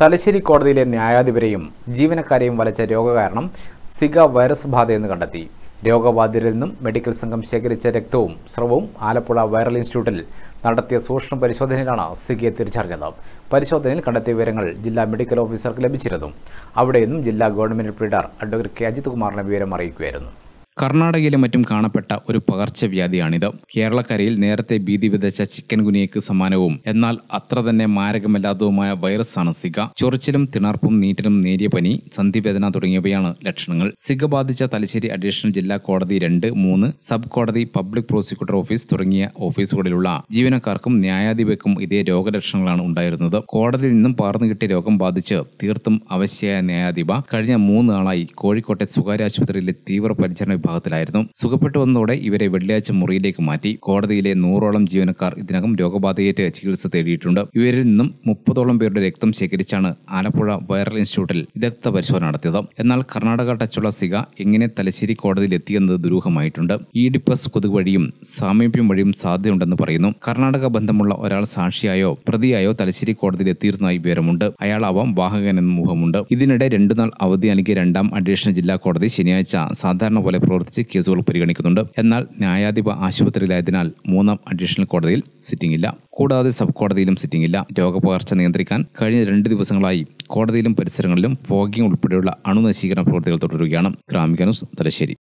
തലശ്ശേരി കോടതിയിലെ ന്യായാധിപരെയും ജീവനക്കാരെയും വലച്ച രോഗകാരണം സിഗ വൈറസ് ബാധയെന്ന് കണ്ടെത്തി രോഗബാധിതരിൽ നിന്നും മെഡിക്കൽ സംഘം ശേഖരിച്ച രക്തവും സ്രവവും ആലപ്പുഴ വൈറൽ ഇൻസ്റ്റിറ്റ്യൂട്ടിൽ നടത്തിയ സൂക്ഷ്മ പരിശോധനയിലാണ് സിഗയെ തിരിച്ചറിഞ്ഞത് പരിശോധനയിൽ കണ്ടെത്തിയ വിവരങ്ങൾ ജില്ലാ മെഡിക്കൽ ഓഫീസർക്ക് ലഭിച്ചിരുന്നു അവിടെ നിന്നും ജില്ലാ government pleader advocate K Ajith കുമാറിനെ വിവരം അറിയിക്കുകയായിരുന്നു കർണാടകയിലെ മറ്റും കാണപ്പെട്ട ഒരു പകർച്ചവ്യാധിയാണിത് കേരളക്കരയിൽ നേരത്തെ ഭീതി വിതച്ച ചിക്കൻ ഗുനിയയ്ക്ക് സമാനവും എന്നാൽ അത്ര തന്നെ മാരകമല്ലാത്തതുമായ ആണ് സിഗ ചൊറിച്ചിലും തിണർപ്പും നീറ്റലും നേരിയ പനി സന്ധിവേദന തുടങ്ങിയവയാണ് ലക്ഷണങ്ങൾ സിഗ ബാധിച്ച തലശ്ശേരി അഡീഷണൽ ജില്ലാ കോടതി രണ്ട് മൂന്ന് സബ് കോടതി പബ്ലിക് പ്രോസിക്യൂട്ടർ ഓഫീസ് തുടങ്ങിയ ഓഫീസുകളിലുള്ള ജീവനക്കാർക്കും ന്യായാധിപയ്ക്കും ഇതേ രോഗലക്ഷണങ്ങളാണ് ഉണ്ടായിരുന്നത് കോടതിയിൽ നിന്നും പാർന്നു കിട്ടിയ രോഗം ബാധിച്ച് തീർത്തും അവശ്യായ ന്യായാധിപ കഴിഞ്ഞ മൂന്ന് നാളായി കോഴിക്കോട്ടെ സ്വകാര്യ ആശുപത്രിയിലെ തീവ്ര പരിചരണ വിഭാഗത്തിലായിരുന്നു സുഖപ്പെട്ടു വന്നതോടെ ഇവരെ വെള്ളിയാഴ്ച മുറിയിലേക്ക് മാറ്റി കോടതിയിലെ നൂറോളം ജീവനക്കാർ ഇതിനകം രോഗബാധയേറ്റ് ചികിത്സ തേടിയിട്ടുണ്ട് ഇവരിൽ നിന്നും മുപ്പതോളം പേരുടെ രക്തം ശേഖരിച്ചാണ് ആലപ്പുഴ വൈറൽ ഇൻസ്റ്റിറ്റ്യൂട്ടിൽ വിദഗ്ധ പരിശോധന നടത്തിയത് എന്നാൽ കർണാടക ടച്ചുള്ള സിക എങ്ങനെ തലശ്ശേരി കോടതിയിൽ എത്തിയെന്നത് ദുരൂഹമായിട്ടുണ്ട് ഡിപ്പസ് കൊതുക് വഴിയും സാമീപ്യം വഴിയും സാധ്യതയുണ്ടെന്ന് പറയുന്നു കർണാടക ബന്ധമുള്ള ഒരാൾ സാക്ഷിയായോ പ്രതിയായോ തലശ്ശേരി കോടതിയിൽ എത്തിയിരുന്നതായി വിവരമുണ്ട് അയാളാവാം വാഹകൻ എന്ന മുഖമുണ്ട് ഇതിനിടെ രണ്ടു നാൾ അവധി നൽകിയ രണ്ടാം അഡീഷണൽ ജില്ലാ കോടതി ശനിയാഴ്ച സാധാരണ പോലെ പ്രവർത്തിച്ച് കേസുകൾ പരിഗണിക്കുന്നുണ്ട് എന്നാൽ ന്യായാധിപ ആശുപത്രിയിലായതിനാൽ മൂന്നാം അഡീഷണൽ കോടതിയിൽ സിറ്റിംഗ് ഇല്ല കൂടാതെ സബ് കോടതിയിലും സിറ്റിംഗ് ഇല്ല രോഗപകർച്ച നിയന്ത്രിക്കാൻ കഴിഞ്ഞ രണ്ട് ദിവസങ്ങളായി കോടതിയിലും പരിസരങ്ങളിലും ഫോഗിംഗ് ഉൾപ്പെടെയുള്ള അണുനശീകരണ പ്രവൃത്തികൾ തുടരുകയാണ് ഗ്രാമിക ന്യൂസ് തലശ്ശേരി